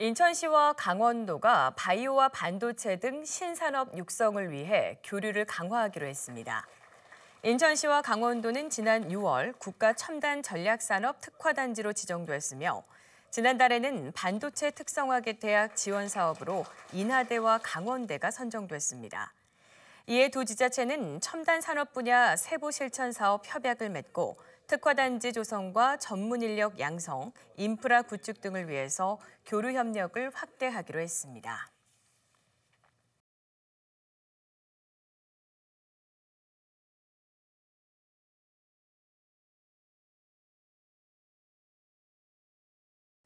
인천시와 강원도가 바이오와 반도체 등 신산업 육성을 위해 교류를 강화하기로 했습니다. 인천시와 강원도는 지난 6월 국가 첨단 전략산업 특화단지로 지정됐으며 지난달에는 반도체 특성화계 대학 지원 사업으로 인하대와 강원대가 선정됐습니다. 이에 두 지자체는 첨단 산업 분야 세부 실천 사업 협약을 맺고 특화단지 조성과 전문 인력 양성, 인프라 구축 등을 위해서 교류 협력을 확대하기로 했습니다.